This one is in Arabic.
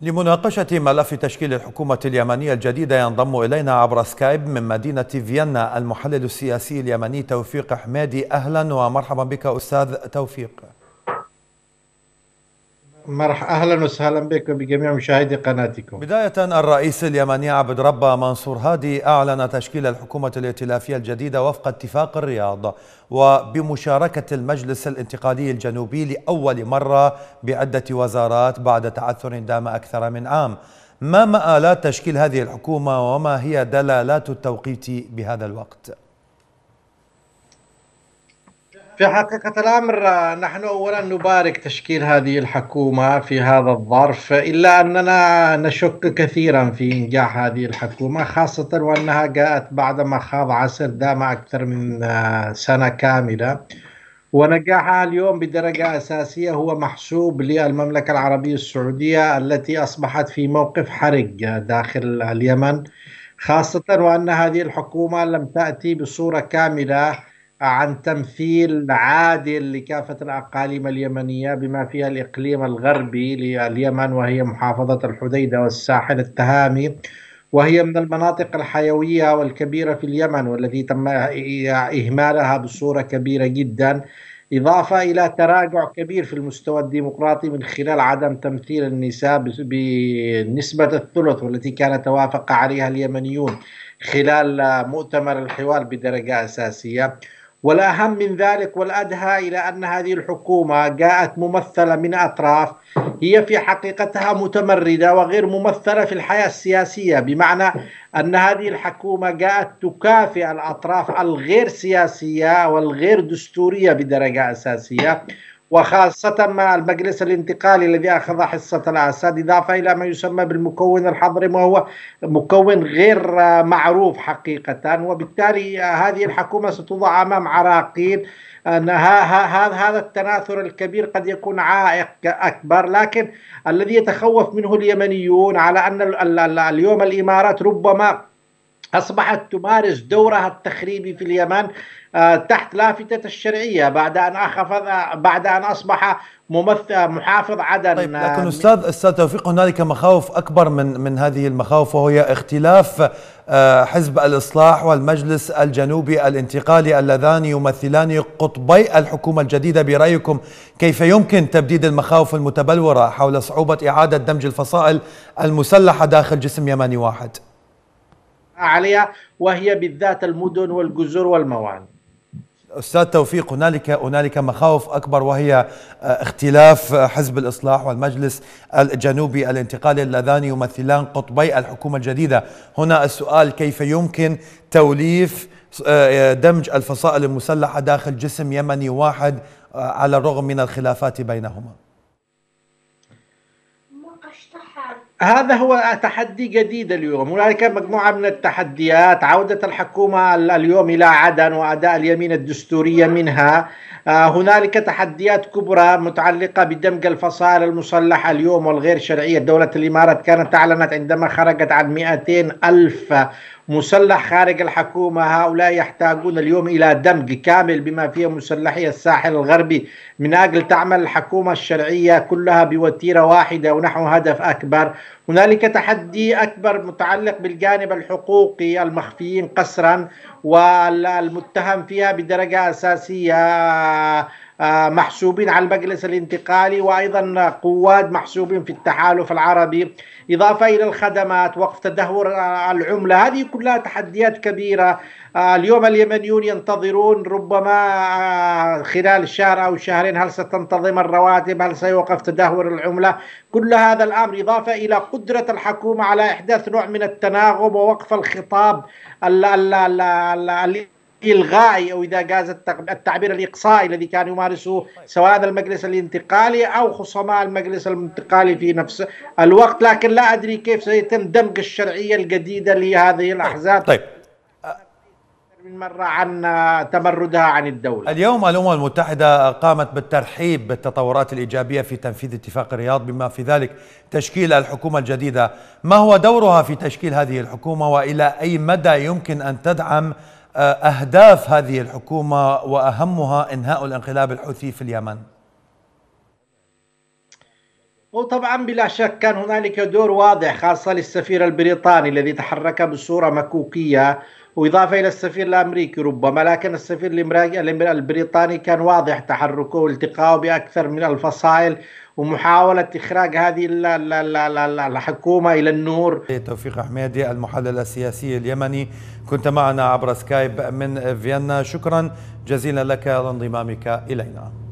لمناقشة ملف تشكيل الحكومة اليمنية الجديدة ينضم إلينا عبر سكايب من مدينة فيينا المحلل السياسي اليمني توفيق حميدي أهلا ومرحبا بك أستاذ توفيق مرح اهلا وسهلا بكم بجميع مشاهدي قناتكم. بدايه الرئيس اليمني عبد ربه منصور هادي اعلن تشكيل الحكومه الائتلافيه الجديده وفق اتفاق الرياض وبمشاركه المجلس الانتقالي الجنوبي لاول مره بعده وزارات بعد تعثر دام اكثر من عام. ما مآلات تشكيل هذه الحكومه وما هي دلالات التوقيت بهذا الوقت؟ في حقيقة الأمر نحن أولا نبارك تشكيل هذه الحكومة في هذا الظرف إلا أننا نشك كثيرا في إنجاح هذه الحكومة خاصة وأنها جاءت بعدما خاض عسر دام أكثر من آه، سنة كاملة ونجاحها اليوم بدرجة أساسية هو محسوب للمملكة العربية السعودية التي أصبحت في موقف حرج آه، داخل اليمن خاصة وأن هذه الحكومة لم تأتي بصورة كاملة عن تمثيل عادل لكافة الأقاليم اليمنية بما فيها الإقليم الغربي لليمن وهي محافظة الحديدة والساحل التهامي وهي من المناطق الحيوية والكبيرة في اليمن والتي تم إهمالها بصورة كبيرة جدا إضافة إلى تراجع كبير في المستوى الديمقراطي من خلال عدم تمثيل النساء بنسبة الثلث والتي كان توافق عليها اليمنيون خلال مؤتمر الحوار بدرجة أساسية والأهم من ذلك والأدهى إلى أن هذه الحكومة جاءت ممثلة من أطراف هي في حقيقتها متمردة وغير ممثلة في الحياة السياسية بمعنى أن هذه الحكومة جاءت تكافئ الأطراف الغير سياسية والغير دستورية بدرجة أساسية وخاصة مع المجلس الانتقالي الذي أخذ حصة الأسد إضافة إلى ما يسمى بالمكون الحضري وهو مكون غير معروف حقيقة وبالتالي هذه الحكومة ستوضع أمام عراقيل أن هذا التناثر الكبير قد يكون عائق أكبر لكن الذي يتخوف منه اليمنيون على أن اليوم الإمارات ربما أصبحت تمارس دورها التخريبي في اليمن آه، تحت لافتة الشرعية بعد أن أخفض بعد أن أصبح ممثل محافظ عدن طيب آه، لكن أستاذ أستاذ توفيق هنالك مخاوف أكبر من من هذه المخاوف وهي اختلاف آه، حزب الإصلاح والمجلس الجنوبي الانتقالي اللذان يمثلان قطبي الحكومة الجديدة برأيكم كيف يمكن تبديد المخاوف المتبلورة حول صعوبة إعادة دمج الفصائل المسلحة داخل جسم يمني واحد؟ عليها وهي بالذات المدن والجزر والموانئ استاذ توفيق هنالك هنالك مخاوف اكبر وهي آه، اختلاف آه، حزب الاصلاح والمجلس الجنوبي الانتقالي اللذان يمثلان قطبي الحكومه الجديده، هنا السؤال كيف يمكن توليف آه، دمج الفصائل المسلحه داخل جسم يمني واحد على الرغم من الخلافات بينهما؟ هذا هو تحدي جديد اليوم هنالك مجموعة من التحديات عودة الحكومة اليوم إلى عدن وأداء اليمين الدستورية منها آه، هنالك تحديات كبرى متعلقة بدمج الفصائل المسلحة اليوم والغير شرعية دولة الإمارات كانت أعلنت عندما خرجت عن 200 ألف مسلح خارج الحكومة هؤلاء يحتاجون اليوم إلى دمج كامل بما فيه مسلحي الساحل الغربي من أجل تعمل الحكومة الشرعية كلها بوتيرة واحدة ونحو هدف أكبر هنالك تحدي أكبر متعلق بالجانب الحقوقي المخفيين قسرا والمتهم فيها بدرجة أساسية آه، محسوبين على المجلس الانتقالي وأيضا قواد محسوبين في التحالف العربي إضافة إلى الخدمات وقف تدهور آه، العملة هذه كلها تحديات كبيرة آه، اليوم اليمنيون ينتظرون ربما خلال شهر أو شهرين هل ستنتظم الرواتب هل سيوقف تدهور العملة كل هذا الأمر إضافة إلى قدرة الحكومة على إحداث نوع من التناغم ووقف الخطاب اللي اللي اللي اللي الغائي او اذا جاز التعبير الاقصائي الذي كان يمارسه طيب. سواء هذا المجلس الانتقالي او خصماء المجلس الانتقالي في نفس الوقت لكن لا ادري كيف سيتم دمج الشرعيه الجديده لهذه طيب. الاحزاب طيب, طيب. من مرة عن تمردها عن الدولة اليوم الأمم المتحدة قامت بالترحيب بالتطورات الإيجابية في تنفيذ اتفاق الرياض بما في ذلك تشكيل الحكومة الجديدة ما هو دورها في تشكيل هذه الحكومة وإلى أي مدى يمكن أن تدعم آه، أهداف هذه الحكومة وأهمها إنهاء الانقلاب الحوثي في اليمن؟ وطبعا بلا شك كان هنالك دور واضح خاصة للسفير البريطاني الذي تحرك بصورة مكوكية وإضافة إلى السفير الأمريكي ربما لكن السفير البريطاني كان واضح تحركه والتقائه بأكثر من الفصائل ومحاولة إخراج هذه الحكومة إلى النور توفيق حميدي المحلل السياسي اليمني كنت معنا عبر سكايب من فيينا شكرا جزيلا لك لانضمامك إلينا